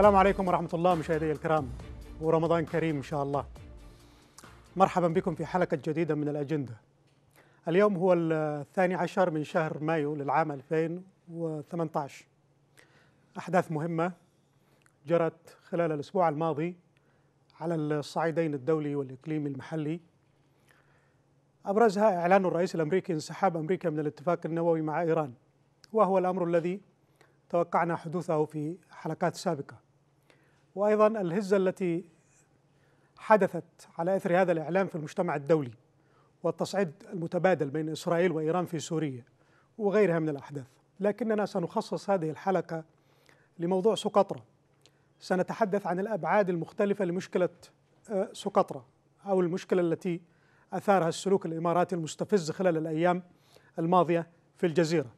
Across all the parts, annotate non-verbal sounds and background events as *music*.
السلام عليكم ورحمة الله مشاهدي الكرام ورمضان كريم إن شاء الله مرحبا بكم في حلقة جديدة من الأجندة اليوم هو الثاني عشر من شهر مايو للعام 2018 أحداث مهمة جرت خلال الأسبوع الماضي على الصعيدين الدولي والإقليمي المحلي أبرزها إعلان الرئيس الأمريكي انسحاب أمريكا من الاتفاق النووي مع إيران وهو الأمر الذي توقعنا حدوثه في حلقات سابقه وايضا الهزه التي حدثت على اثر هذا الاعلام في المجتمع الدولي والتصعيد المتبادل بين اسرائيل وايران في سوريا وغيرها من الاحداث لكننا سنخصص هذه الحلقه لموضوع سقطرى سنتحدث عن الابعاد المختلفه لمشكله آه، سقطرى او المشكله التي اثارها السلوك الاماراتي المستفز خلال الايام الماضيه في الجزيره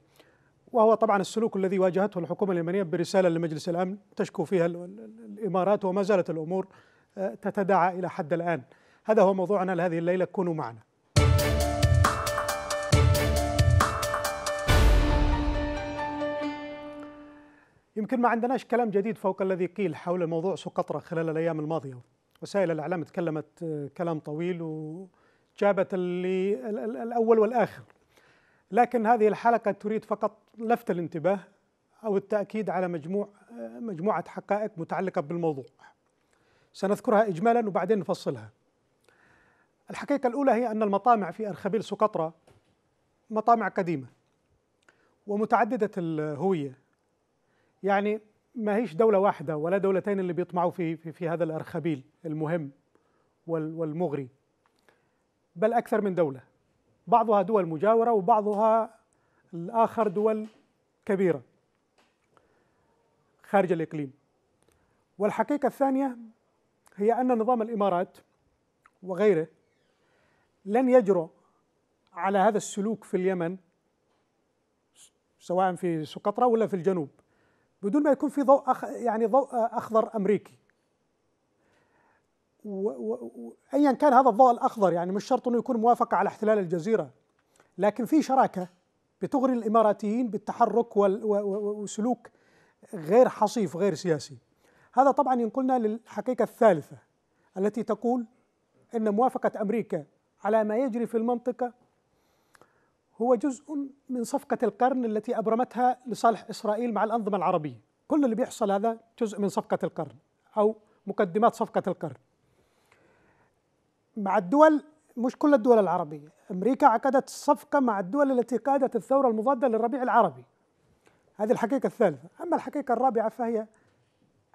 وهو طبعا السلوك الذي واجهته الحكومة اليمنية برسالة لمجلس الأمن تشكو فيها الإمارات وما زالت الأمور آه، تتداعى إلى حد الآن هذا هو موضوعنا لهذه الليلة كونوا معنا يمكن ما عندناش كلام جديد فوق الذي قيل حول موضوع سقطرى خلال الأيام الماضية وسائل الإعلام تكلمت آه، كلام طويل وجابت الأول والآخر لكن هذه الحلقة تريد فقط لفت الانتباه أو التأكيد على مجموع مجموعة حقائق متعلقة بالموضوع سنذكرها إجمالا وبعدين نفصلها الحقيقة الأولى هي أن المطامع في أرخبيل سقطرى مطامع قديمة ومتعددة الهوية يعني ما هيش دولة واحدة ولا دولتين اللي بيطمعوا في, في, في هذا الأرخبيل المهم والمغري بل أكثر من دولة بعضها دول مجاورة وبعضها الآخر دول كبيرة خارج الإقليم والحقيقة الثانية هي أن نظام الإمارات وغيره لن يجرؤ على هذا السلوك في اليمن سواء في سقطرى ولا في الجنوب بدون ما يكون في ضوء أخ يعني ضوء أخضر أمريكي وايا كان هذا الضوء الاخضر يعني مش شرط انه يكون موافقه على احتلال الجزيره لكن في شراكه بتغري الاماراتيين بالتحرك وسلوك غير حصيف غير سياسي هذا طبعا ينقلنا للحقيقه الثالثه التي تقول ان موافقه امريكا على ما يجري في المنطقه هو جزء من صفقه القرن التي ابرمتها لصالح اسرائيل مع الانظمه العربيه كل اللي بيحصل هذا جزء من صفقه القرن او مقدمات صفقه القرن مع الدول مش كل الدول العربية أمريكا عقدت صفقة مع الدول التي قادت الثورة المضادة للربيع العربي هذه الحقيقة الثالثة أما الحقيقة الرابعة فهي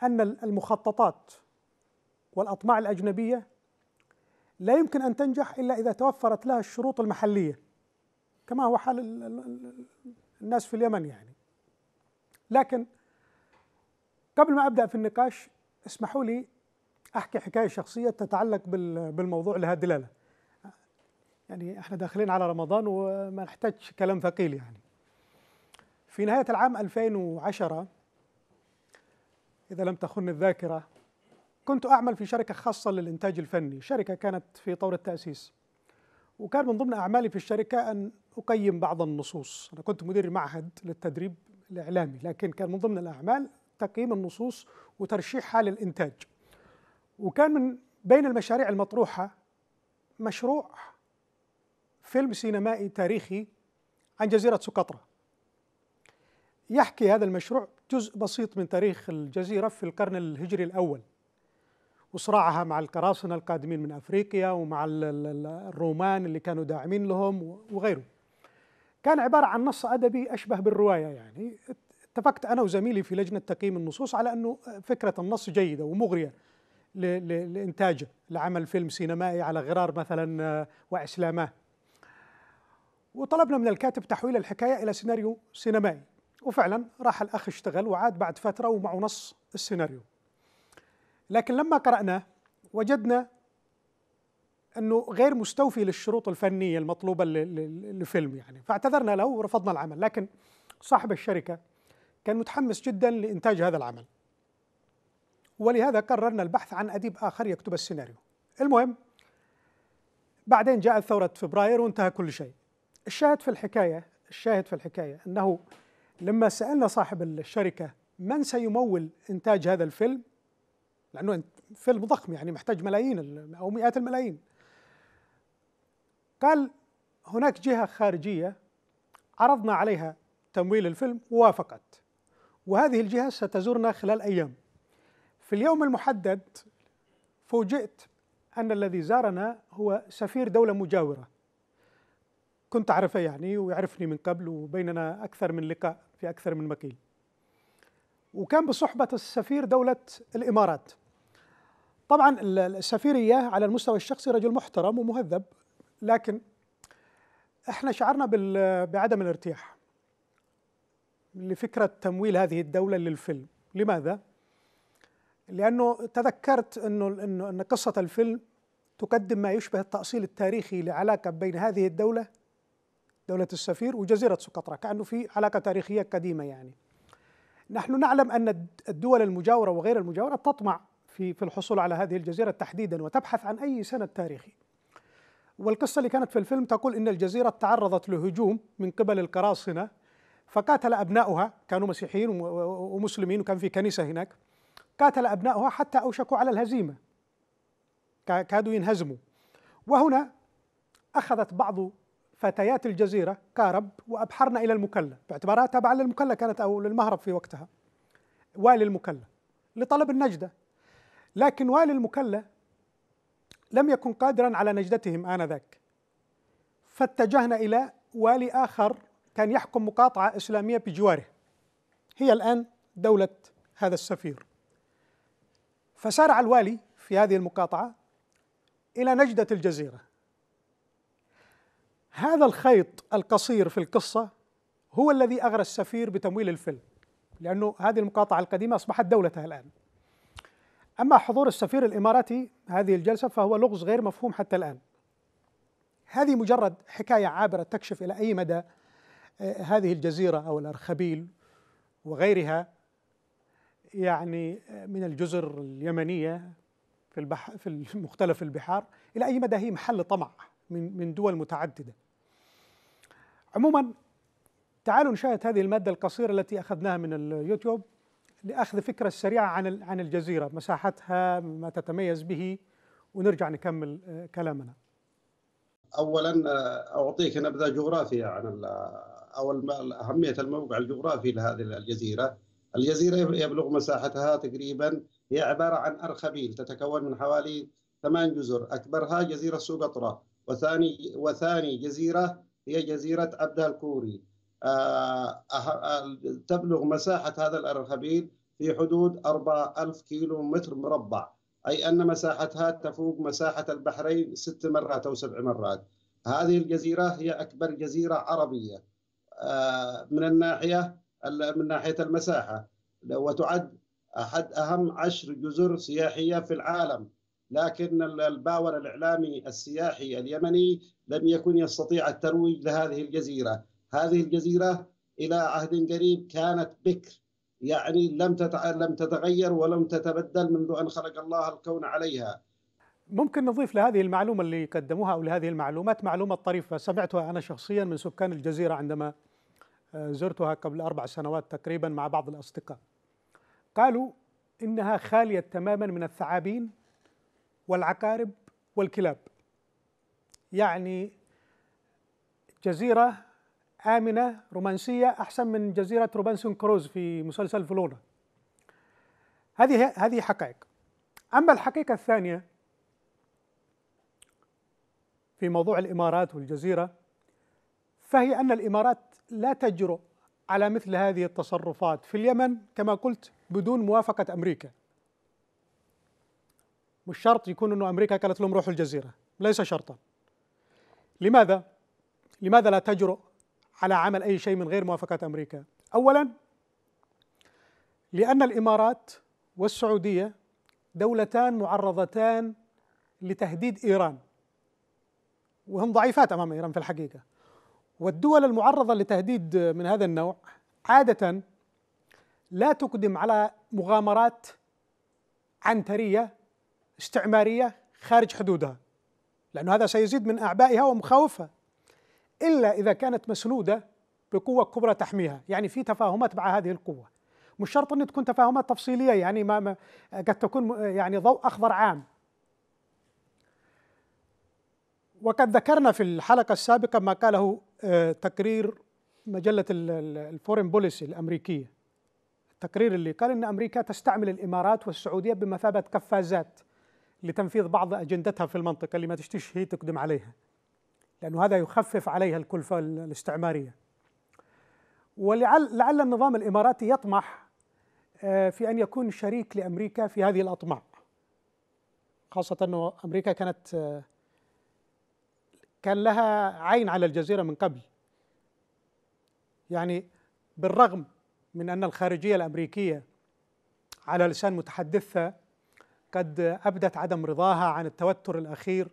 أن المخططات والأطماع الأجنبية لا يمكن أن تنجح إلا إذا توفرت لها الشروط المحلية كما هو حال الناس في اليمن يعني لكن قبل ما أبدأ في النقاش اسمحوا لي احكي حكايه شخصيه تتعلق بالموضوع لها دلاله يعني احنا داخلين على رمضان وما نحتاجش كلام ثقيل يعني في نهايه العام 2010 اذا لم تخن الذاكره كنت اعمل في شركه خاصه للانتاج الفني شركه كانت في طور التاسيس وكان من ضمن اعمالي في الشركه ان اقيم بعض النصوص انا كنت مدير معهد للتدريب الاعلامي لكن كان من ضمن الاعمال تقييم النصوص وترشيحها للانتاج وكان من بين المشاريع المطروحة مشروع فيلم سينمائي تاريخي عن جزيرة سقطرى يحكي هذا المشروع جزء بسيط من تاريخ الجزيرة في القرن الهجري الأول وصراعها مع القراصنة القادمين من أفريقيا ومع الرومان اللي كانوا داعمين لهم وغيره كان عبارة عن نص أدبي أشبه بالرواية يعني اتفقت أنا وزميلي في لجنة تقييم النصوص على أنه فكرة النص جيدة ومغرية لإنتاجه لعمل فيلم سينمائي على غرار مثلا آه، وإسلامه وطلبنا من الكاتب تحويل الحكاية إلى سيناريو سينمائي وفعلا راح الأخ اشتغل وعاد بعد فترة ومعه نص السيناريو لكن لما قرأناه وجدنا أنه غير مستوفي للشروط الفنية المطلوبة للفيلم يعني فاعتذرنا له ورفضنا العمل لكن صاحب الشركة كان متحمس جدا لإنتاج هذا العمل ولهذا قررنا البحث عن أديب آخر يكتب السيناريو المهم بعدين جاءت ثورة فبراير وانتهى كل شيء الشاهد في الحكاية الشاهد في الحكاية أنه لما سألنا صاحب الشركة من سيمول إنتاج هذا الفيلم لأنه فيلم ضخم يعني محتاج ملايين أو مئات الملايين قال هناك جهة خارجية عرضنا عليها تمويل الفيلم ووافقت وهذه الجهة ستزورنا خلال أيام في اليوم المحدد فوجئت أن الذي زارنا هو سفير دولة مجاورة كنت أعرفه يعني ويعرفني من قبل وبيننا أكثر من لقاء في أكثر من مكيل وكان بصحبة السفير دولة الإمارات طبعا السفير إياه على المستوى الشخصي رجل محترم ومهذب لكن احنا شعرنا بعدم الارتياح لفكرة تمويل هذه الدولة للفيلم لماذا؟ لانه تذكرت انه انه ان قصه الفيلم تقدم ما يشبه التاصيل التاريخي لعلاقه بين هذه الدوله دوله السفير وجزيره سقطرى كانه في علاقه تاريخيه قديمه يعني نحن نعلم ان الدول المجاوره وغير المجاوره تطمع في في الحصول على هذه الجزيره تحديدا وتبحث عن اي سند تاريخي والقصه اللي كانت في الفيلم تقول ان الجزيره تعرضت لهجوم من قبل القراصنه فقاتل ابنائها كانوا مسيحيين ومسلمين وكان في كنيسه هناك قاتل أبنائها حتى أوشكوا على الهزيمة كادوا ينهزموا وهنا أخذت بعض فتيات الجزيرة كارب وأبحرنا إلى المكلة باعتبارها تابعة للمكلة كانت أو للمهرب في وقتها والي المكلة لطلب النجدة لكن والي المكلة لم يكن قادرا على نجدتهم آنذاك فاتجهنا إلى والي آخر كان يحكم مقاطعة إسلامية بجواره هي الآن دولة هذا السفير فسارع الوالي في هذه المقاطعة إلى نجدة الجزيرة هذا الخيط القصير في القصة هو الذي أغرى السفير بتمويل الفيلم لأنه هذه المقاطعة القديمة أصبحت دولتها الآن أما حضور السفير الإماراتي هذه الجلسة فهو لغز غير مفهوم حتى الآن هذه مجرد حكاية عابرة تكشف إلى أي مدى آه، هذه الجزيرة أو الأرخبيل وغيرها يعني آه، من الجزر اليمنية في, البح في *laughs* مختلف البحار إلى أي مدى هي محل طمع من, من دول متعددة عموما تعالوا نشاهد هذه المادة القصيرة التي أخذناها من اليوتيوب لأخذ فكرة سريعة عن عن الجزيرة مساحتها ما تتميز به ونرجع نكمل آه، كلامنا أولا آه، أعطيك نبذة جغرافية عن أو أهمية الموقع الجغرافي لهذه الجزيرة الجزيرة يبلغ مساحتها تقريبا هي عبارة عن أرخبيل تتكون من حوالي ثمان جزر أكبرها جزيرة سوقطرة وثاني وثاني جزيرة هي جزيرة عبد الكوري أه, أه،, أه، تبلغ مساحة هذا الأرخبيل في حدود 4000 كيلو متر مربع أي أن مساحتها تفوق مساحة البحرين ست مرات أو سبع مرات هذه الجزيرة هي أكبر جزيرة عربية آه، من الناحية من ناحية المساحة وتعد أحد أهم عشر جزر سياحية في العالم لكن الباور الإعلامي السياحي اليمني لم يكن يستطيع الترويج لهذه الجزيرة هذه الجزيرة إلى عهد قريب كانت بكر يعني لم لم تتغير ولم تتبدل منذ أن خلق الله الكون عليها ممكن نضيف لهذه المعلومة اللي قدموها أو لهذه المعلومات معلومة طريفة سمعتها أنا شخصيا من سكان الجزيرة عندما آه، زرتها قبل أربع سنوات تقريبا مع بعض الأصدقاء قالوا إنها خالية تماما من الثعابين والعقارب والكلاب يعني جزيرة آمنة رومانسية أحسن من جزيرة روبنسون كروز في مسلسل فلورا هذه هذه حقائق أما الحقيقة الثانية في موضوع الإمارات والجزيرة فهي أن الإمارات لا تجرؤ على مثل هذه التصرفات في اليمن كما قلت بدون موافقة أمريكا مش شرط يكون أنه أمريكا قالت لهم روحوا الجزيرة ليس شرطا لماذا؟ لماذا لا تجرؤ على عمل أي شيء من غير موافقة أمريكا؟ أولا لأن الإمارات والسعودية دولتان معرضتان لتهديد إيران وهم ضعيفات أمام إيران في الحقيقة والدول المعرضة لتهديد من هذا النوع عادة لا تقدم على مغامرات عنترية استعمارية خارج حدودها لأن هذا سيزيد من أعبائها ومخاوفها إلا إذا كانت مسنودة بقوة كبرى تحميها يعني في تفاهمات مع هذه القوة مش شرط أن تكون تفاهمات تفصيلية يعني ما, ما قد تكون يعني ضوء أخضر عام وقد ذكرنا في الحلقة السابقة ما قاله آه، تقرير مجله الفورين بوليسي الامريكيه التقرير اللي قال ان امريكا تستعمل الامارات والسعوديه بمثابه قفازات لتنفيذ بعض اجندتها في المنطقه اللي ما تشتيش هي تقدم عليها لانه هذا يخفف عليها الكلفه الاستعماريه ولعل النظام الاماراتي يطمح آه، في ان يكون شريك لامريكا في هذه الاطماع خاصه انه امريكا كانت آه، كان لها عين على الجزيرة من قبل يعني بالرغم من أن الخارجية الأمريكية على لسان متحدثها قد أبدت عدم رضاها عن التوتر الأخير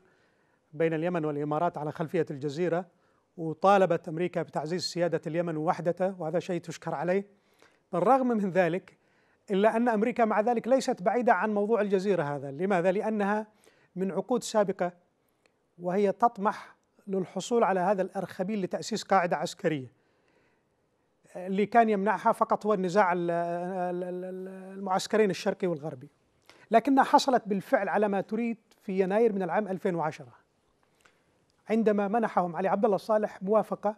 بين اليمن والإمارات على خلفية الجزيرة وطالبت أمريكا بتعزيز سيادة اليمن وحدته وهذا شيء تشكر عليه بالرغم من ذلك إلا أن أمريكا مع ذلك ليست بعيدة عن موضوع الجزيرة هذا لماذا؟ لأنها من عقود سابقة وهي تطمح للحصول على هذا الأرخبيل لتأسيس قاعدة عسكرية اللي كان يمنعها فقط هو النزاع المعسكرين الشرقي والغربي لكنها حصلت بالفعل على ما تريد في يناير من العام 2010 عندما منحهم علي عبد الله الصالح موافقة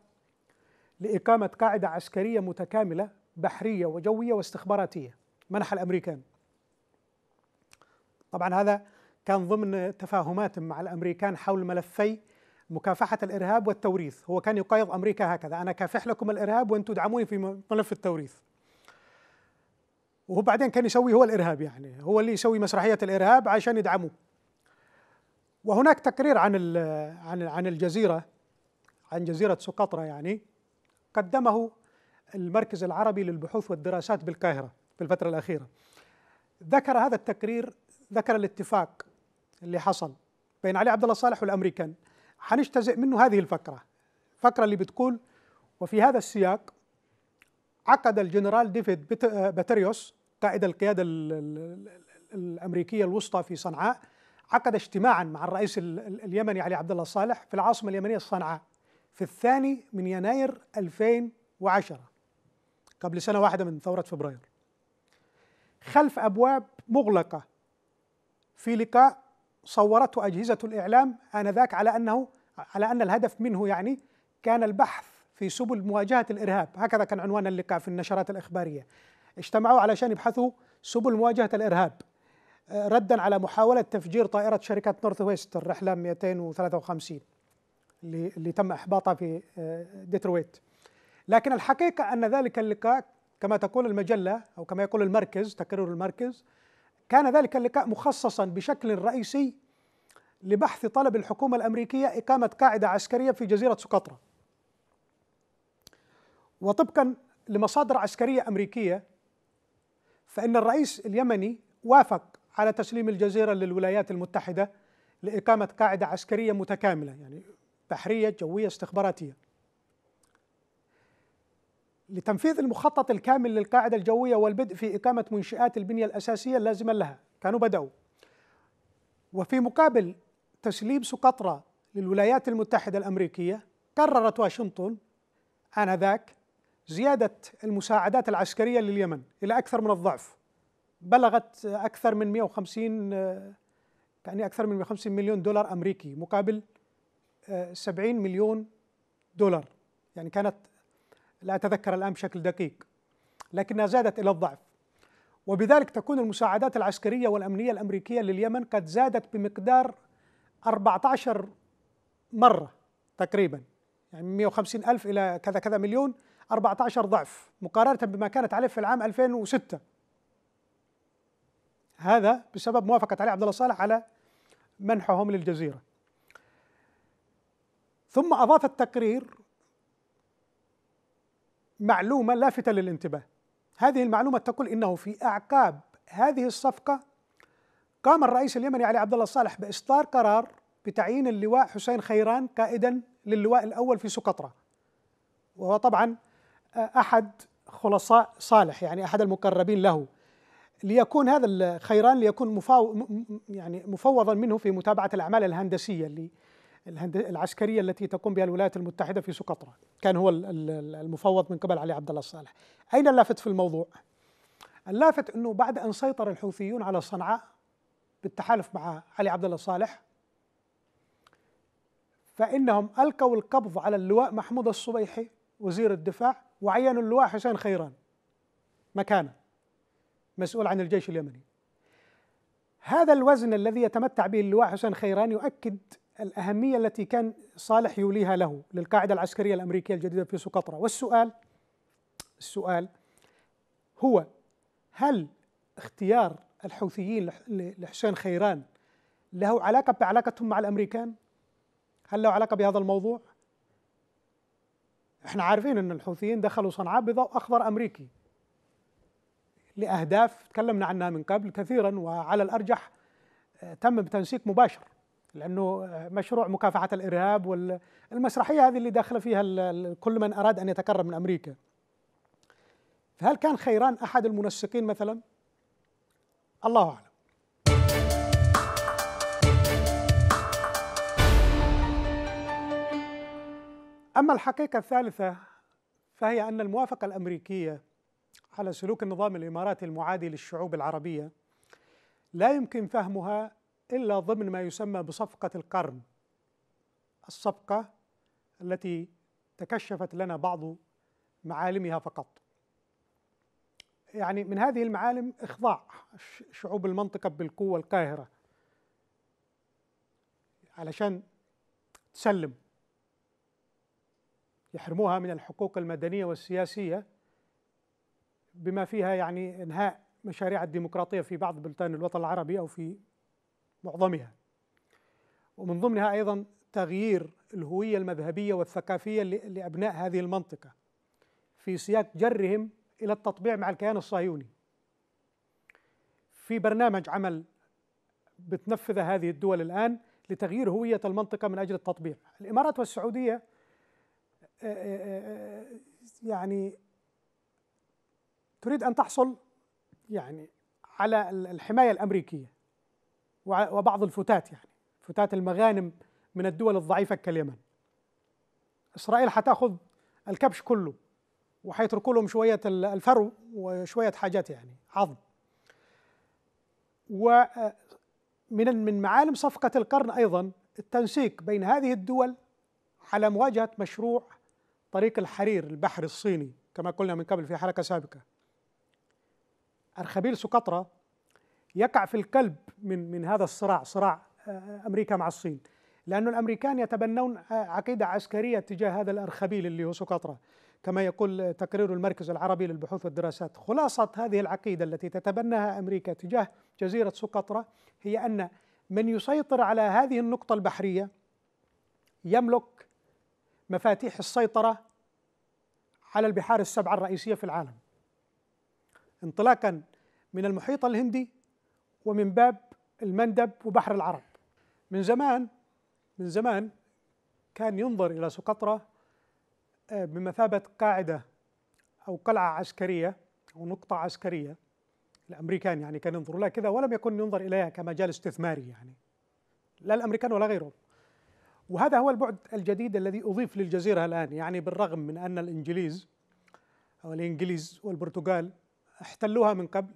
لإقامة قاعدة عسكرية متكاملة بحرية وجوية واستخباراتية منح الأمريكان طبعا هذا كان ضمن تفاهمات مع الأمريكان حول ملفي مكافحة الإرهاب والتوريث هو كان يقايض أمريكا هكذا أنا كافح لكم الإرهاب وأنتم تدعموني في ملف التوريث وهو بعدين كان يسوي هو الإرهاب يعني هو اللي يسوي مسرحية الإرهاب عشان يدعموه وهناك تقرير عن عن عن الجزيرة عن جزيرة سقطرى يعني قدمه المركز العربي للبحوث والدراسات بالقاهرة في الفترة الأخيرة ذكر هذا التقرير ذكر الاتفاق اللي حصل بين علي عبد الله صالح والامريكان حنجتزئ منه هذه الفقرة الفقرة اللي بتقول وفي هذا السياق عقد الجنرال ديفيد باتريوس قائد القيادة الأمريكية الوسطى في صنعاء عقد اجتماعا مع الرئيس اليمني علي عبد الله صالح في العاصمة اليمنية صنعاء في الثاني من يناير 2010 قبل سنة واحدة من ثورة فبراير خلف أبواب مغلقة في لقاء صورته أجهزة الإعلام آنذاك على أنه على أن الهدف منه يعني كان البحث في سبل مواجهة الإرهاب هكذا كان عنوان اللقاء في النشرات الإخبارية اجتمعوا علشان يبحثوا سبل مواجهة الإرهاب آه، ردا على محاولة تفجير طائرة شركة نورث ويست الرحلة 253 اللي, اللي تم إحباطها في آه، ديترويت لكن الحقيقة أن ذلك اللقاء كما تقول المجلة أو كما يقول المركز تقرير المركز كان ذلك اللقاء مخصصا بشكل رئيسي لبحث طلب الحكومة الأمريكية إقامة قاعدة عسكرية في جزيرة سقطرى وطبقا لمصادر عسكرية أمريكية فإن الرئيس اليمني وافق على تسليم الجزيرة للولايات المتحدة لإقامة قاعدة عسكرية متكاملة يعني بحرية جوية استخباراتية لتنفيذ المخطط الكامل للقاعدة الجوية والبدء في إقامة منشآت البنية الأساسية اللازمة لها كانوا بدأوا وفي مقابل تسليم سقطرى للولايات المتحدة الأمريكية قررت واشنطن آنذاك زيادة المساعدات العسكرية لليمن إلى أكثر من الضعف بلغت أكثر من 150 يعني أكثر من 150 مليون دولار أمريكي مقابل 70 آه، مليون دولار يعني كانت لا أتذكر الآن بشكل دقيق لكنها زادت إلى الضعف وبذلك تكون المساعدات العسكرية والأمنية الأمريكية لليمن قد زادت بمقدار 14 مرة تقريبا يعني 150 ألف إلى كذا كذا مليون 14 ضعف مقارنة بما كانت عليه في العام 2006 هذا بسبب موافقة علي عبد الله صالح على منحهم للجزيرة ثم أضاف التقرير معلومة لافتة للانتباه هذه المعلومة تقول إنه في أعقاب هذه الصفقة قام الرئيس اليمني علي عبد الله صالح بإصدار قرار بتعيين اللواء حسين خيران قائدا للواء الأول في سقطرى وهو طبعا آه، أحد خلصاء صالح يعني أحد المقربين له ليكون هذا الخيران ليكون مفاو يعني مفوضا منه في متابعة الأعمال الهندسية اللي العسكريه التي تقوم بها الولايات المتحده في سقطرى كان هو المفوض من قبل علي عبد الله الصالح اين اللافت في الموضوع اللافت انه بعد ان سيطر الحوثيون على صنعاء بالتحالف مع علي عبد الله الصالح فانهم القوا القبض على اللواء محمود الصبيحي وزير الدفاع وعينوا اللواء حسين خيران مكانه مسؤول عن الجيش اليمني هذا الوزن الذي يتمتع به اللواء حسين خيران يؤكد الأهمية التي كان صالح يوليها له للقاعدة العسكرية الأمريكية الجديدة في سقطرى والسؤال السؤال هو هل اختيار الحوثيين لحسين خيران له علاقة بعلاقتهم مع الأمريكان؟ هل له علاقة بهذا الموضوع؟ احنا عارفين أن الحوثيين دخلوا صنعاء بضوء أخضر أمريكي لأهداف تكلمنا عنها من قبل كثيرا وعلى الأرجح آه، تم بتنسيق مباشر لانه آه، مشروع مكافحه الارهاب والمسرحيه هذه اللي داخله فيها كل من اراد ان يتكرم من امريكا فهل كان خيران احد المنسقين مثلا الله اعلم اما الحقيقه الثالثه فهي ان الموافقه الامريكيه على سلوك النظام الاماراتي المعادي للشعوب العربيه لا يمكن فهمها إلا ضمن ما يسمى بصفقة القرن الصفقة التي تكشفت لنا بعض معالمها فقط يعني من هذه المعالم إخضاع شعوب المنطقة بالقوة القاهرة علشان تسلم يحرموها من الحقوق المدنية والسياسية بما فيها يعني إنهاء مشاريع الديمقراطية في بعض بلدان الوطن العربي أو في معظمها ومن ضمنها أيضا تغيير الهوية المذهبية والثقافية لأبناء هذه المنطقة في سياق جرهم إلى التطبيع مع الكيان الصهيوني في برنامج عمل بتنفذه هذه الدول الآن لتغيير هوية المنطقة من أجل التطبيع الإمارات والسعودية آه، آه، آه، يعني تريد أن تحصل يعني على الحماية الأمريكية وبعض الفتات يعني فتات المغانم من الدول الضعيفة كاليمن. إسرائيل حتاخذ الكبش كله وحيتركوا لهم شوية الفرو وشوية حاجات يعني عظم ومن من معالم صفقة القرن أيضا التنسيق بين هذه الدول على مواجهة مشروع طريق الحرير البحر الصيني كما قلنا من قبل في حلقة سابقة أرخبيل سقطرة يقع في القلب من من هذا الصراع صراع آه، امريكا مع الصين لانه الامريكان يتبنون آه، عقيده عسكريه تجاه هذا الارخبيل اللي هو سقطرى كما يقول آه، تقرير المركز العربي للبحوث والدراسات خلاصه هذه العقيده التي تتبناها امريكا تجاه جزيره سقطرى هي ان من يسيطر على هذه النقطه البحريه يملك مفاتيح السيطره على البحار السبعه الرئيسيه في العالم انطلاقا من المحيط الهندي ومن باب المندب وبحر العرب من زمان من زمان كان ينظر إلى سقطرى آه، بمثابة قاعدة أو قلعة عسكرية أو نقطة عسكرية الأمريكان يعني كان ينظر لها كذا ولم يكن ينظر إليها كمجال استثماري يعني لا الأمريكان ولا غيرهم وهذا هو البعد الجديد الذي أضيف للجزيرة الآن يعني بالرغم من أن الإنجليز أو الإنجليز والبرتغال احتلوها من قبل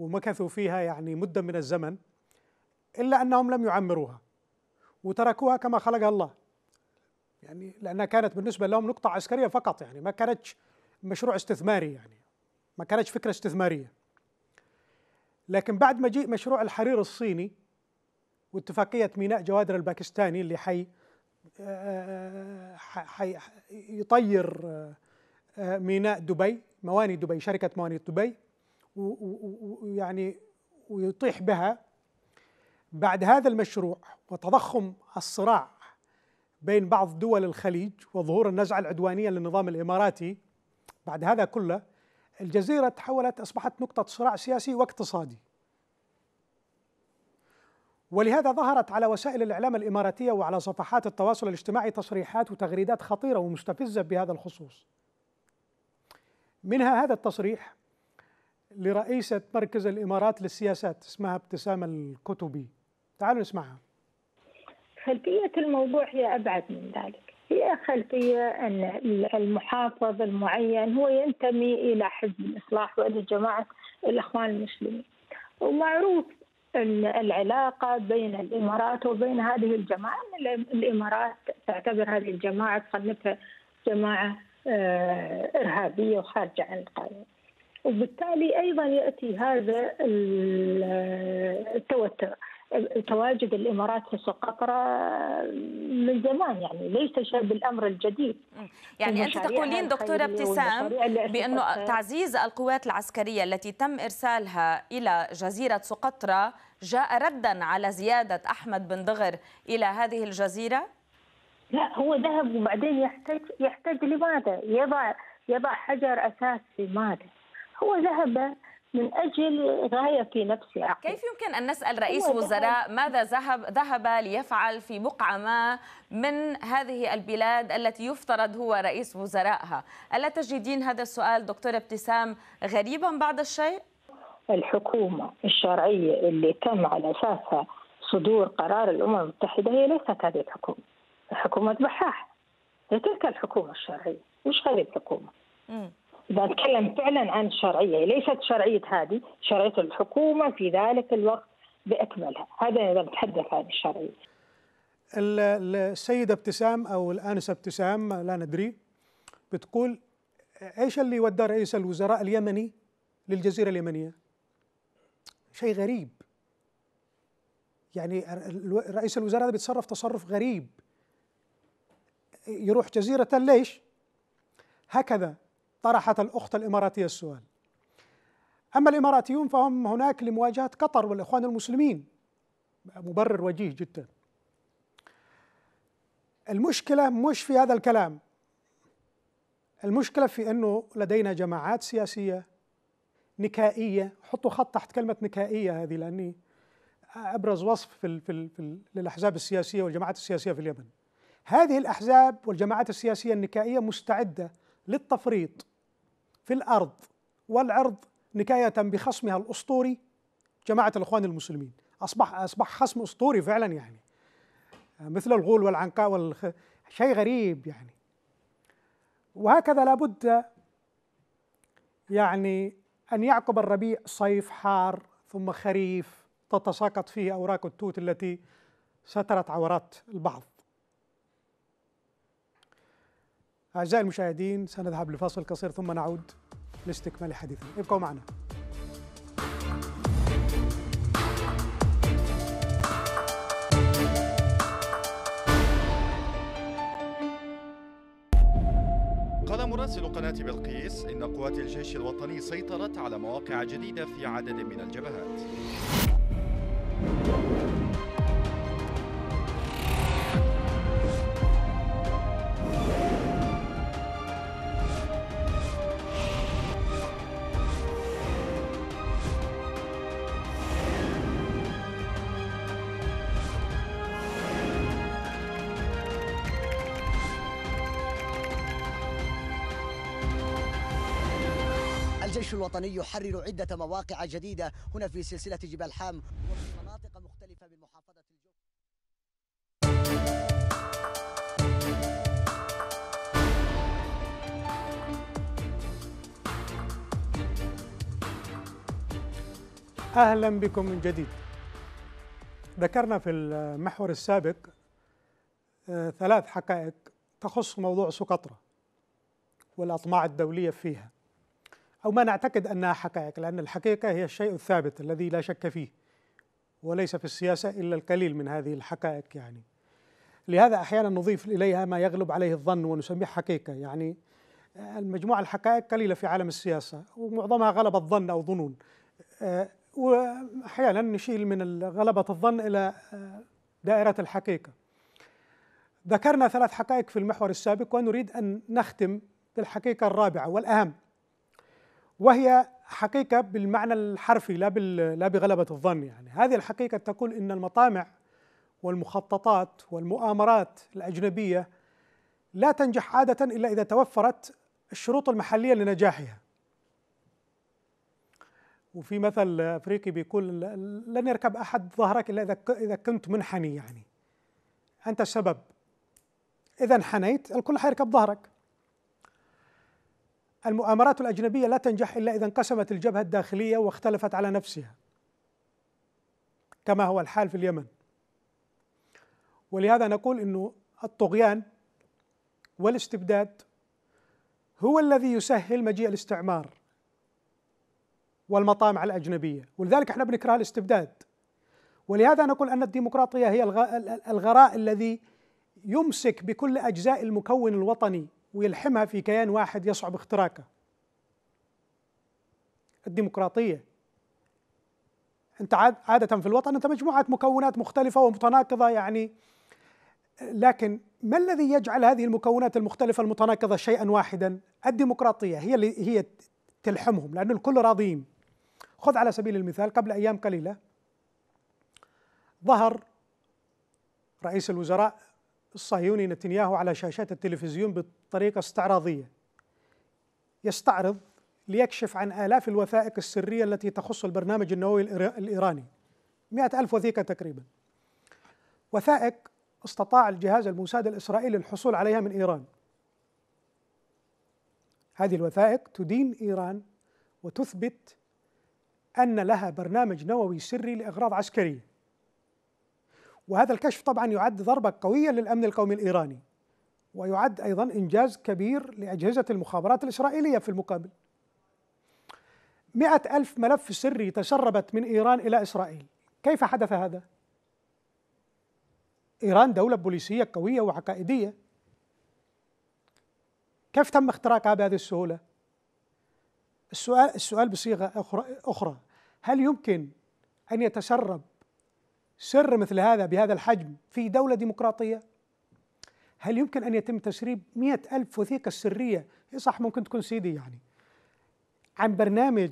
ومكثوا فيها يعني مدة من الزمن إلا أنهم لم يعمروها وتركوها كما خلقها الله يعني لأنها كانت بالنسبة لهم نقطة عسكرية فقط يعني ما كانتش مشروع استثماري يعني ما كانتش فكرة استثمارية لكن بعد مجيء مشروع الحرير الصيني واتفاقية ميناء جوادر الباكستاني اللي حي آه، آه، حي يطير آه، ميناء دبي مواني دبي شركة مواني دبي ويعني ويطيح بها بعد هذا المشروع وتضخم الصراع بين بعض دول الخليج وظهور النزعة العدوانية للنظام الإماراتي بعد هذا كله الجزيرة تحولت أصبحت نقطة صراع سياسي واقتصادي ولهذا ظهرت على وسائل الإعلام الإماراتية وعلى صفحات التواصل الاجتماعي تصريحات وتغريدات خطيرة ومستفزة بهذا الخصوص منها هذا التصريح لرئيسة مركز الإمارات للسياسات اسمها ابتسام الكتبي تعالوا نسمعها خلفية الموضوع هي أبعد من ذلك هي خلفية أن المحافظ المعين هو ينتمي إلى حزب الإصلاح وإلى جماعة الإخوان المسلمين ومعروف العلاقة بين الإمارات وبين هذه الجماعة الإمارات تعتبر هذه الجماعة تصنفها جماعة آه، إرهابية وخارجة عن القانون وبالتالي أيضا يأتي هذا التوتر تواجد الامارات في سقطرى من زمان يعني ليس بالامر الجديد يعني انت تقولين دكتوره ابتسام بانه تعزيز القوات العسكريه التي تم ارسالها الى جزيره سقطرى جاء ردا على زياده احمد بن دغر الى هذه الجزيره لا هو ذهب وبعدين يحتاج يحتاج لماذا يضع يضع حجر اساس لماذا هو ذهب من اجل غايه في نفسه كيف يمكن ان نسال رئيس وزراء ماذا ذهب ذهب ليفعل في بقعه ما من هذه البلاد التي يفترض هو رئيس وزرائها؟ الا تجدين هذا السؤال دكتور ابتسام غريبا بعض الشيء؟ الحكومه الشرعيه اللي تم على اساسها صدور قرار الامم المتحده هي ليست هذه الحكومه. حكومه بحاح. هي تلك الحكومه الشرعيه، مش هذه الحكومه. م. إذا نتكلم فعلا عن الشرعيه ليست شرعية هذه شرعية الحكومة في ذلك الوقت بأكملها هذا إذا نتحدث عن الشرعية السيدة ابتسام أو الآنسة ابتسام لا ندري بتقول إيش اللي ودى رئيس الوزراء اليمني للجزيرة اليمنية شيء غريب يعني رئيس الوزراء هذا بيتصرف تصرف غريب يروح جزيرة ليش؟ هكذا طرحت الأخت الإماراتية السؤال أما الإماراتيون فهم هناك لمواجهة قطر والإخوان المسلمين مبرر وجيه جدا المشكلة مش في هذا الكلام المشكلة في أنه لدينا جماعات سياسية نكائية حطوا خط تحت كلمة نكائية هذه لأني أبرز وصف في الـ في الـ في الـ للأحزاب السياسية والجماعات السياسية في اليمن هذه الأحزاب والجماعات السياسية النكائية مستعدة للتفريط في الأرض والعرض نكاية بخصمها الأسطوري جماعة الإخوان المسلمين أصبح أصبح خصم أسطوري فعلا يعني مثل الغول والعنقاء والخ... شيء غريب يعني وهكذا لابد يعني أن يعقب الربيع صيف حار ثم خريف تتساقط فيه أوراق التوت التي سترت عورات البعض أعزائي المشاهدين سنذهب لفاصل قصير ثم نعود لاستكمال حديثنا ابقوا معنا قال مراسل قناة بلقيس إن قوات الجيش الوطني سيطرت على مواقع جديدة في عدد من الجبهات الوطني يحرر عدة مواقع جديدة هنا في سلسلة جبال حام وفي مناطق مختلفة من محافظة الجوف أهلا بكم من جديد ذكرنا في المحور السابق آه، ثلاث حقائق تخص موضوع سقطرى والأطماع الدولية فيها أو ما نعتقد أنها حقائق لأن الحقيقة هي الشيء الثابت الذي لا شك فيه وليس في السياسة إلا القليل من هذه الحقائق يعني لهذا أحيانا نضيف إليها ما يغلب عليه الظن ونسميه حقيقة يعني المجموعة الحقائق قليلة في عالم السياسة ومعظمها غلبة الظن أو ظنون آه، وأحيانا نشيل من غلبة الظن إلى آه، دائرة الحقيقة ذكرنا ثلاث حقائق في المحور السابق ونريد أن نختم بالحقيقة الرابعة والأهم وهي حقيقة بالمعنى الحرفي لا لا بغلبة الظن يعني هذه الحقيقة تقول ان المطامع والمخططات والمؤامرات الأجنبية لا تنجح عادة إلا إذا توفرت الشروط المحلية لنجاحها وفي مثل أفريقي بيقول لن يركب أحد ظهرك إلا إذا كنت منحني يعني أنت السبب إذا انحنيت الكل حيركب ظهرك المؤامرات الأجنبية لا تنجح إلا إذا انقسمت الجبهة الداخلية واختلفت على نفسها كما هو الحال في اليمن ولهذا نقول أنه الطغيان والاستبداد هو الذي يسهل مجيء الاستعمار والمطامع الأجنبية ولذلك احنا بنكره الاستبداد ولهذا نقول أن الديمقراطية هي الغراء الذي يمسك بكل أجزاء المكون الوطني ويلحمها في كيان واحد يصعب اختراقه الديمقراطيه انت عاده في الوطن انت مجموعه مكونات مختلفه ومتناقضه يعني لكن ما الذي يجعل هذه المكونات المختلفه المتناقضه شيئا واحدا الديمقراطيه هي اللي هي تلحمهم لأن الكل راضيين خذ على سبيل المثال قبل أيام قليلة ظهر رئيس الوزراء الصهيوني نتنياهو على شاشات التلفزيون بطريقة استعراضية يستعرض ليكشف عن آلاف الوثائق السرية التي تخص البرنامج النووي الإيراني مئة ألف وثيقة تقريبا وثائق استطاع الجهاز الموساد الإسرائيلي الحصول عليها من إيران هذه الوثائق تدين إيران وتثبت أن لها برنامج نووي سري لأغراض عسكرية وهذا الكشف طبعا يعد ضربة قوية للأمن القومي الإيراني ويعد أيضا إنجاز كبير لأجهزة المخابرات الإسرائيلية في المقابل مئة ألف ملف سري تسربت من إيران إلى إسرائيل كيف حدث هذا؟ إيران دولة بوليسية قوية وعقائدية كيف تم اختراقها بهذه السهولة؟ السؤال السؤال بصيغة أخرى, أخرى هل يمكن أن يتسرب سر مثل هذا بهذا الحجم في دولة ديمقراطية هل يمكن أن يتم تسريب مئة ألف وثيقة سرية إيه صح ممكن تكون سيدي يعني عن برنامج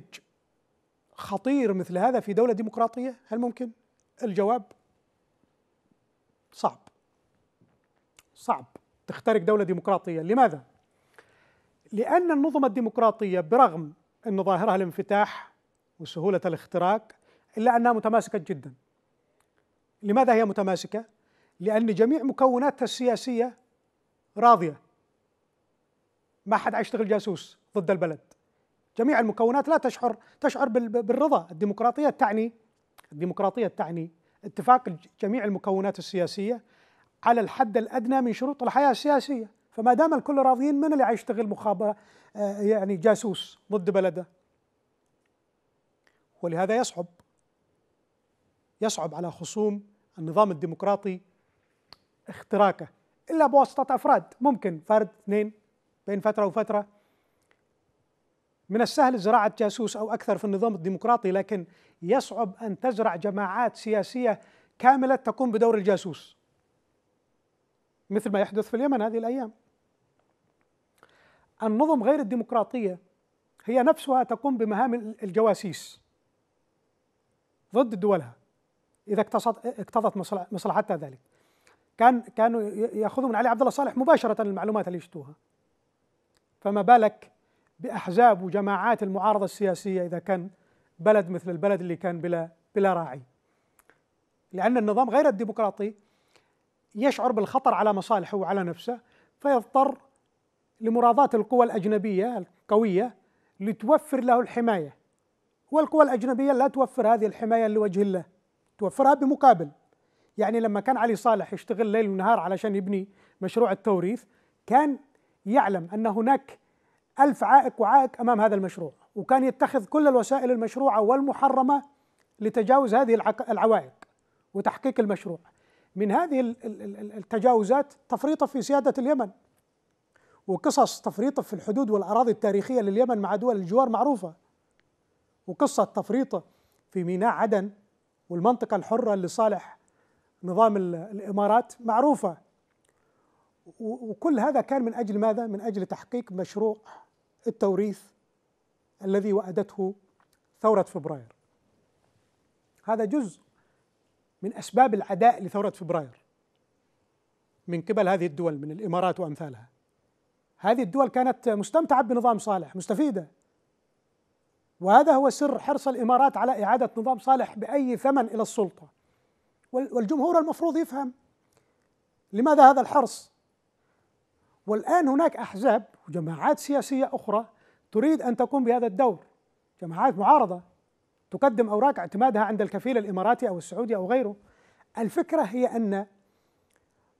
خطير مثل هذا في دولة ديمقراطية هل ممكن؟ الجواب صعب صعب تخترق دولة ديمقراطية لماذا؟ لأن النظم الديمقراطية برغم أن ظاهرها الانفتاح وسهولة الاختراق إلا أنها متماسكة جدا لماذا هي متماسكة؟ لأن جميع مكوناتها السياسية راضية ما حد عيشتغل جاسوس ضد البلد جميع المكونات لا تشعر تشعر بالرضا الديمقراطية تعني الديمقراطية تعني اتفاق جميع المكونات السياسية على الحد الأدنى من شروط الحياة السياسية فما دام الكل راضيين من اللي عيشتغل مخابرة آه، يعني جاسوس ضد بلده ولهذا يصعب يصعب على خصوم النظام الديمقراطي اختراقه الا بواسطه افراد ممكن فرد اثنين بين فتره وفتره من السهل زراعه جاسوس او اكثر في النظام الديمقراطي لكن يصعب ان تزرع جماعات سياسيه كامله تقوم بدور الجاسوس مثل ما يحدث في اليمن هذه الايام النظم غير الديمقراطيه هي نفسها تقوم بمهام الجواسيس ضد دولها اذا اقتضت مصلحتها ذلك كان كانوا ياخذوا من علي عبد الله صالح مباشره المعلومات اللي يشتوها فما بالك باحزاب وجماعات المعارضه السياسيه اذا كان بلد مثل البلد اللي كان بلا بلا راعي لان النظام غير الديمقراطي يشعر بالخطر على مصالحه وعلى نفسه فيضطر لمراضاة القوى الأجنبية القوية لتوفر له الحماية والقوى الأجنبية لا توفر هذه الحماية لوجه الله توفرها بمقابل يعني لما كان علي صالح يشتغل ليل ونهار علشان يبني مشروع التوريث كان يعلم أن هناك ألف عائق وعائق أمام هذا المشروع وكان يتخذ كل الوسائل المشروعة والمحرمة لتجاوز هذه العوائق وتحقيق المشروع من هذه التجاوزات تفريطه في سياده اليمن وقصص تفريطه في الحدود والاراضي التاريخيه لليمن مع دول الجوار معروفه وقصه تفريطه في ميناء عدن والمنطقة الحرة لصالح نظام الإمارات معروفة وكل هذا كان من أجل ماذا؟ من أجل تحقيق مشروع التوريث الذي وأدته ثورة فبراير هذا جزء من أسباب العداء لثورة فبراير من قبل هذه الدول من الإمارات وأمثالها هذه الدول كانت مستمتعة بنظام صالح مستفيدة وهذا هو سر حرص الامارات على اعاده نظام صالح باي ثمن الى السلطه والجمهور المفروض يفهم لماذا هذا الحرص والان هناك احزاب وجماعات سياسيه اخرى تريد ان تقوم بهذا الدور جماعات معارضه تقدم اوراق اعتمادها عند الكفيل الاماراتي او السعودي او غيره الفكره هي ان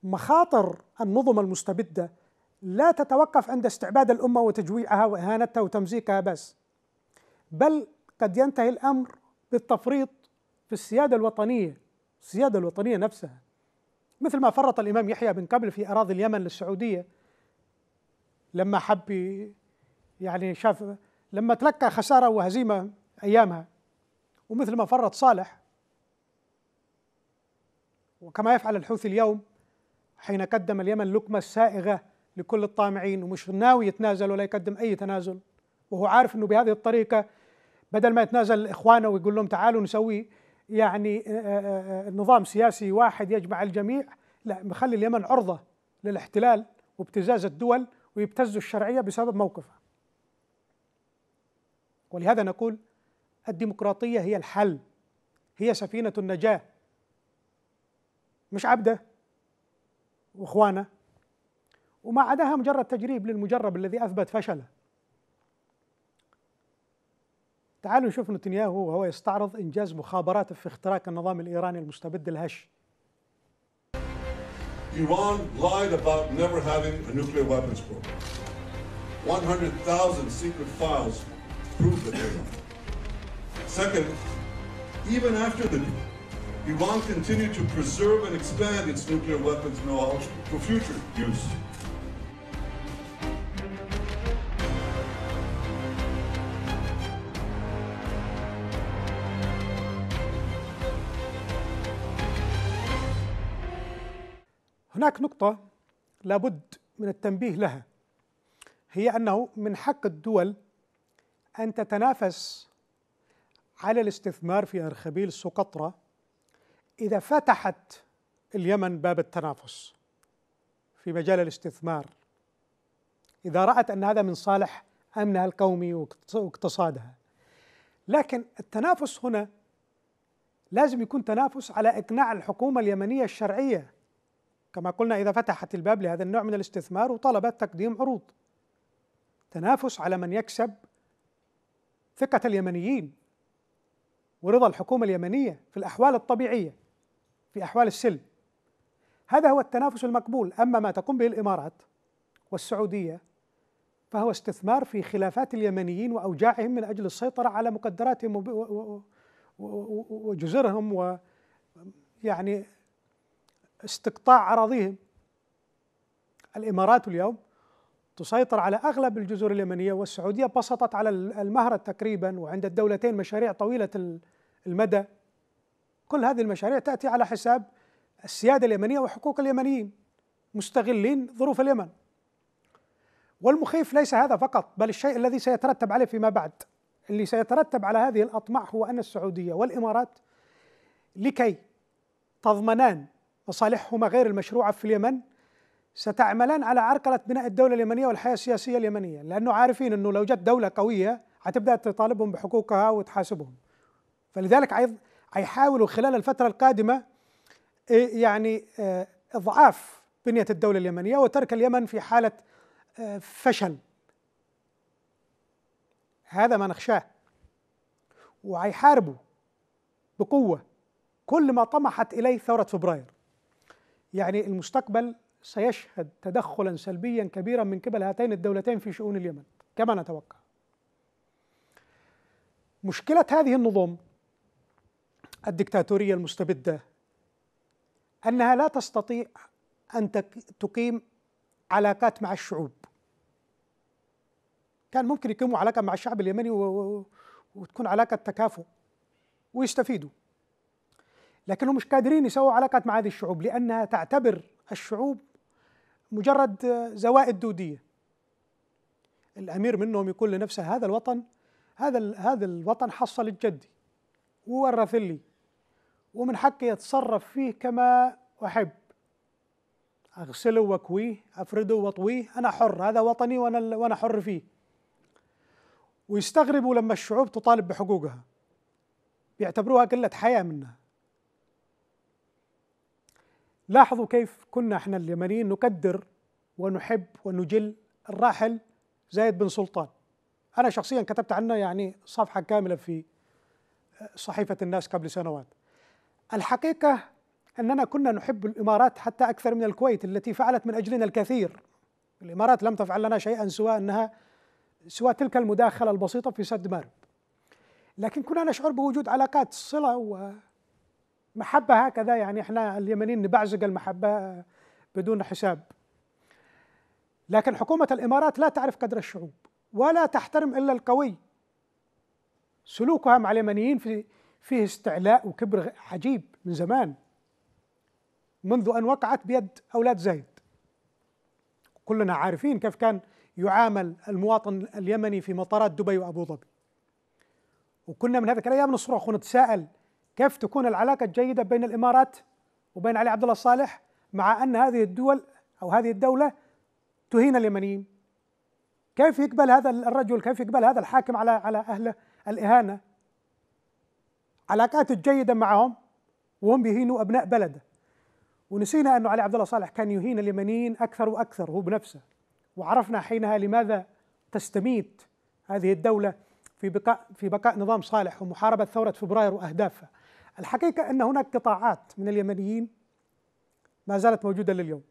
مخاطر النظم المستبده لا تتوقف عند استعباد الامه وتجويعها واهانتها وتمزيقها بس بل قد ينتهي الامر بالتفريط في السياده الوطنيه السياده الوطنيه نفسها مثل ما فرط الامام يحيى بن قبل في اراضي اليمن للسعوديه لما حب يعني شاف لما تلقى خساره وهزيمه ايامها ومثل ما فرط صالح وكما يفعل الحوثي اليوم حين قدم اليمن لقمه السائغه لكل الطامعين ومش ناوي يتنازل ولا يقدم اي تنازل وهو عارف انه بهذه الطريقه بدل ما يتنازل إخوانه ويقول لهم تعالوا نسوي يعني آه، آه، آه، نظام سياسي واحد يجمع الجميع لا مخلي اليمن عرضة للاحتلال وابتزاز الدول ويبتزوا الشرعية بسبب موقفه ولهذا نقول الديمقراطية هي الحل هي سفينة النجاة مش عبده واخوانه وما عداها مجرد تجريب للمجرب الذي اثبت فشله تعالوا نشوف نتنياهو وهو يستعرض إنجاز مخابراته في اختراق النظام الإيراني المستبد الهش Iran lied about never having a nuclear weapons program. 100,000 secret files prove that they lied. Second, even after the deal, Iran continued to preserve and expand its nuclear weapons know-how for future use. هناك نقطة لابد من التنبيه لها هي أنه من حق الدول أن تتنافس على الاستثمار في أرخبيل سقطرى إذا فتحت اليمن باب التنافس في مجال الاستثمار إذا رأت أن هذا من صالح أمنها القومي واقتصادها لكن التنافس هنا لازم يكون تنافس على إقناع الحكومة اليمنية الشرعية كما قلنا إذا فتحت الباب لهذا النوع من الاستثمار وطلبت تقديم عروض تنافس على من يكسب ثقة اليمنيين ورضا الحكومة اليمنية في الأحوال الطبيعية في أحوال السلم هذا هو التنافس المقبول أما ما تقوم به الإمارات والسعودية فهو استثمار في خلافات اليمنيين وأوجاعهم من أجل السيطرة على مقدراتهم وجزرهم و يعني استقطاع أراضيهم الإمارات اليوم تسيطر على أغلب الجزر اليمنية والسعودية بسطت على المهرة تقريبا وعند الدولتين مشاريع طويلة المدى كل هذه المشاريع تأتي على حساب السيادة اليمنية وحقوق اليمنيين مستغلين ظروف اليمن والمخيف ليس هذا فقط بل الشيء الذي سيترتب عليه فيما بعد اللي سيترتب على هذه الأطماع هو أن السعودية والإمارات لكي تضمنان مصالحهما غير المشروعة في اليمن ستعملان على عرقلة بناء الدولة اليمنية والحياة السياسية اليمنية لأنه عارفين أنه لو جت دولة قوية هتبدأ تطالبهم بحقوقها وتحاسبهم فلذلك هيحاولوا خلال الفترة القادمة إيه، يعني آه، إضعاف بنية الدولة اليمنية وترك اليمن في حالة آه، فشل هذا ما نخشاه وهيحاربوا بقوة كل ما طمحت إليه ثورة فبراير يعني المستقبل سيشهد تدخلا سلبيا كبيرا من قبل هاتين الدولتين في شؤون اليمن كما نتوقع مشكلة هذه النظم الدكتاتورية المستبدة أنها لا تستطيع أن تقيم علاقات مع الشعوب كان ممكن يقيموا علاقة مع الشعب اليمني وتكون علاقة تكافؤ ويستفيدوا لكنهم مش قادرين يسووا علاقات مع هذه الشعوب لأنها تعتبر الشعوب مجرد زوائد دودية الأمير منهم يقول لنفسه هذا الوطن هذا هذا الوطن حصل الجدي وورث لي ومن حقي أتصرف فيه كما أحب أغسله وأكويه أفرده وأطويه أنا حر هذا وطني وأنا وأنا حر فيه ويستغربوا لما الشعوب تطالب بحقوقها بيعتبروها قلة حياة منها لاحظوا كيف كنا احنا اليمنيين نقدر ونحب ونجل الراحل زايد بن سلطان انا شخصيا كتبت عنه يعني صفحه كامله في آه، صحيفه الناس قبل سنوات الحقيقه اننا كنا نحب الامارات حتى اكثر من الكويت التي فعلت من اجلنا الكثير الامارات لم تفعل لنا شيئا سوى انها سوى تلك المداخله البسيطه في سد مارب لكن كنا نشعر بوجود علاقات صله و محبة هكذا يعني احنا اليمنيين نبعزق المحبة بدون حساب لكن حكومة الإمارات لا تعرف قدر الشعوب ولا تحترم إلا القوي سلوكها مع اليمنيين في فيه استعلاء وكبر عجيب من زمان منذ أن وقعت بيد أولاد زيد كلنا عارفين كيف كان يعامل المواطن اليمني في مطارات دبي وأبو ظبي وكنا من هذيك الأيام نصرخ ونتساءل كيف تكون العلاقه الجيده بين الامارات وبين علي عبد الله الصالح مع ان هذه الدول او هذه الدوله تهين اليمنيين كيف يقبل هذا الرجل كيف يقبل هذا الحاكم على على اهله الاهانه علاقات الجيده معهم وهم بيهينوا ابناء بلده ونسينا انه علي عبد الله صالح كان يهين اليمنيين اكثر واكثر هو بنفسه وعرفنا حينها لماذا تستميت هذه الدوله في بقاء في بقاء نظام صالح ومحاربه ثوره فبراير واهدافها الحقيقة أن هناك قطاعات من اليمنيين ما زالت موجودة لليوم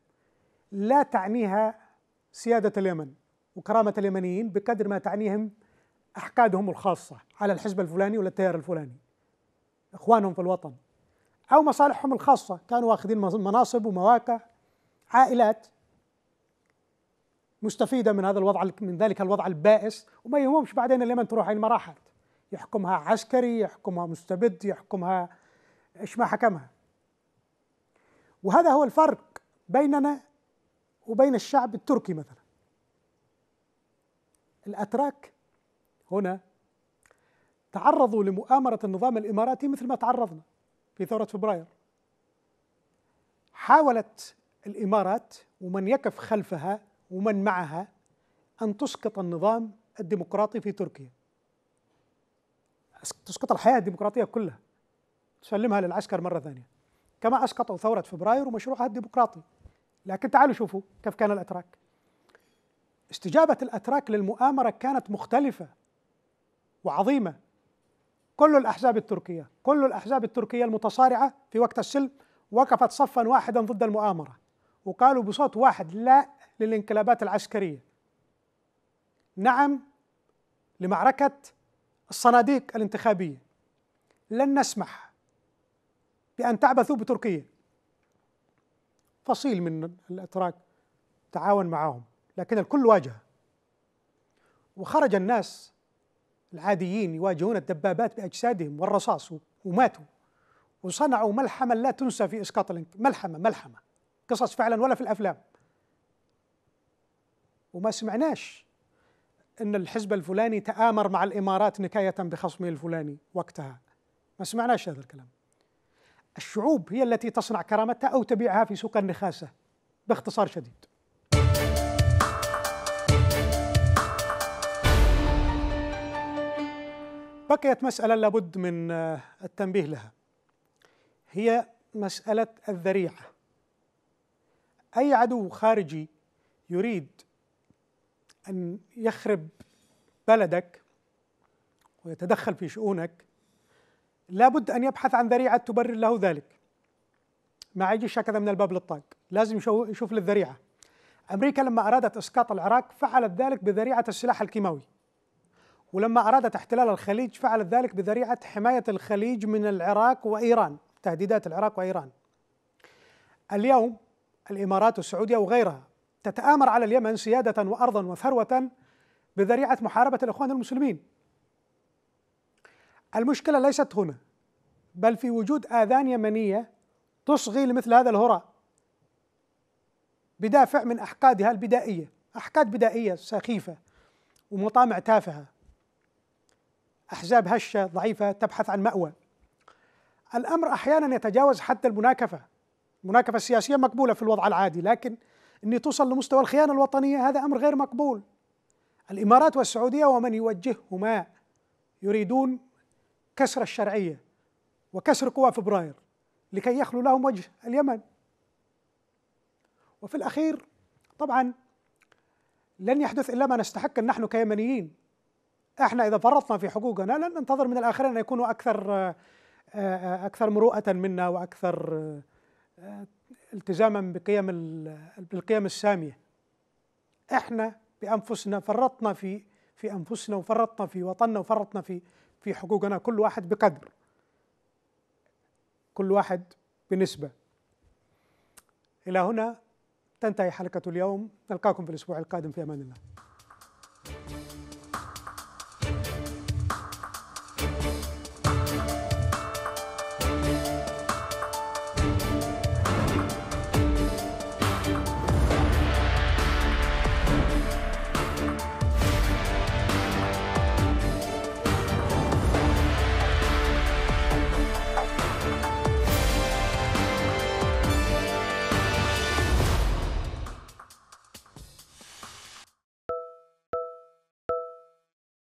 لا تعنيها سيادة اليمن وكرامة اليمنيين بقدر ما تعنيهم أحقادهم الخاصة على الحزب الفلاني ولا التيار الفلاني إخوانهم في الوطن أو مصالحهم الخاصة كانوا واخذين مناصب ومواقع عائلات مستفيدة من هذا الوضع من ذلك الوضع البائس وما يهمهمش بعدين اليمن تروح هاي المراحل يحكمها عسكري يحكمها مستبد يحكمها ايش ما حكمها وهذا هو الفرق بيننا وبين الشعب التركي مثلا الاتراك هنا تعرضوا لمؤامره النظام الاماراتي مثل ما تعرضنا في ثوره فبراير حاولت الامارات ومن يقف خلفها ومن معها ان تسقط النظام الديمقراطي في تركيا تسقط الحياة الديمقراطية كلها تسلمها للعسكر مرة ثانية كما أسقطوا ثورة فبراير ومشروعها الديمقراطي لكن تعالوا شوفوا كيف كان الأتراك استجابة الأتراك للمؤامرة كانت مختلفة وعظيمة كل الأحزاب التركية كل الأحزاب التركية المتصارعة في وقت السلم وقفت صفا واحدا ضد المؤامرة وقالوا بصوت واحد لا للانقلابات العسكرية نعم لمعركة الصناديق الانتخابيه لن نسمح بان تعبثوا بتركيا فصيل من الاتراك تعاون معهم لكن الكل واجه وخرج الناس العاديين يواجهون الدبابات باجسادهم والرصاص وماتوا وصنعوا ملحمه لا تنسى في اسقاط ملحمه ملحمه قصص فعلا ولا في الافلام وما سمعناش أن الحزب الفلاني تآمر مع الإمارات نكاية بخصمه الفلاني وقتها ما سمعناش هذا الكلام الشعوب هي التي تصنع كرامتها أو تبيعها في سوق النخاسة باختصار شديد بقيت مسألة لابد من آه، التنبيه لها هي مسألة الذريعة أي عدو خارجي يريد أن يخرب بلدك ويتدخل في شؤونك لابد أن يبحث عن ذريعة تبرر له ذلك ما يجيش هكذا من الباب للطاق لازم يشوف للذريعة أمريكا لما أرادت إسقاط العراق فعلت ذلك بذريعة السلاح الكيماوي ولما أرادت احتلال الخليج فعلت ذلك بذريعة حماية الخليج من العراق وإيران تهديدات العراق وإيران اليوم الإمارات والسعودية وغيرها تتآمر على اليمن سيادة وأرضا وثروة بذريعة محاربة الإخوان المسلمين المشكلة ليست هنا بل في وجود آذان يمنية تصغي لمثل هذا الهراء بدافع من أحقادها البدائية أحقاد بدائية سخيفة ومطامع تافهة أحزاب هشة ضعيفة تبحث عن مأوى الأمر أحيانا يتجاوز حتى المناكفة المناكفة السياسية مقبولة في الوضع العادي لكن أن توصل لمستوى الخيانة الوطنية هذا أمر غير مقبول الإمارات والسعودية ومن يوجههما يريدون كسر الشرعية وكسر قوى فبراير لكي يخلو لهم وجه اليمن وفي الأخير طبعا لن يحدث إلا ما نستحق نحن كيمنيين احنا إذا فرطنا في حقوقنا لن ننتظر من الآخرين أن يكونوا أكثر آه، آه، أكثر مروءة منا وأكثر آه، التزاما بقيم بالقيم الساميه احنا بانفسنا فرطنا في في انفسنا وفرطنا في وطننا وفرطنا في في حقوقنا كل واحد بقدر كل واحد بنسبه الى هنا تنتهي حلقه اليوم نلقاكم في الاسبوع القادم في امان الله